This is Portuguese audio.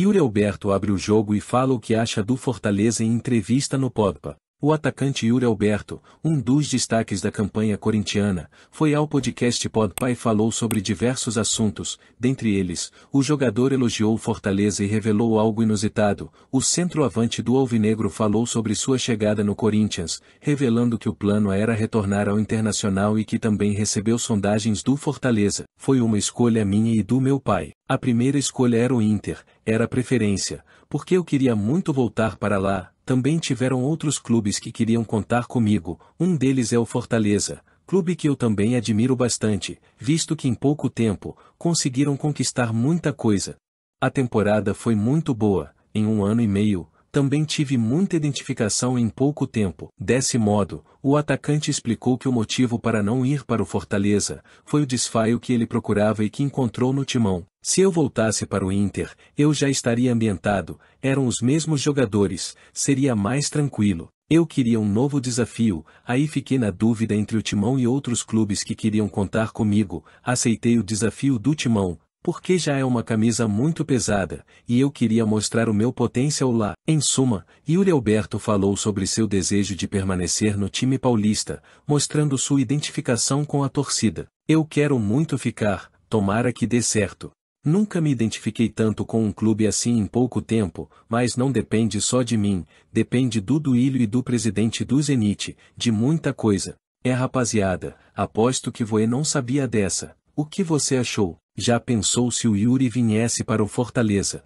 Yuri Alberto abre o jogo e fala o que acha do Fortaleza em entrevista no Podpa. O atacante Yuri Alberto, um dos destaques da campanha corintiana, foi ao podcast Podpa e falou sobre diversos assuntos, dentre eles, o jogador elogiou Fortaleza e revelou algo inusitado, o centroavante do Alvinegro falou sobre sua chegada no Corinthians, revelando que o plano era retornar ao Internacional e que também recebeu sondagens do Fortaleza. Foi uma escolha minha e do meu pai. A primeira escolha era o Inter, era a preferência, porque eu queria muito voltar para lá. Também tiveram outros clubes que queriam contar comigo, um deles é o Fortaleza, clube que eu também admiro bastante, visto que em pouco tempo conseguiram conquistar muita coisa. A temporada foi muito boa, em um ano e meio, também tive muita identificação em pouco tempo. Desse modo, o atacante explicou que o motivo para não ir para o Fortaleza foi o desfaio que ele procurava e que encontrou no timão. Se eu voltasse para o Inter, eu já estaria ambientado, eram os mesmos jogadores, seria mais tranquilo. Eu queria um novo desafio, aí fiquei na dúvida entre o Timão e outros clubes que queriam contar comigo, aceitei o desafio do Timão, porque já é uma camisa muito pesada, e eu queria mostrar o meu potencial lá. Em suma, Yuri Alberto falou sobre seu desejo de permanecer no time paulista, mostrando sua identificação com a torcida. Eu quero muito ficar, tomara que dê certo. Nunca me identifiquei tanto com um clube assim em pouco tempo, mas não depende só de mim, depende do Duílio e do presidente do Zenit, de muita coisa. É rapaziada, aposto que Voe não sabia dessa. O que você achou? Já pensou se o Yuri viesse para o Fortaleza?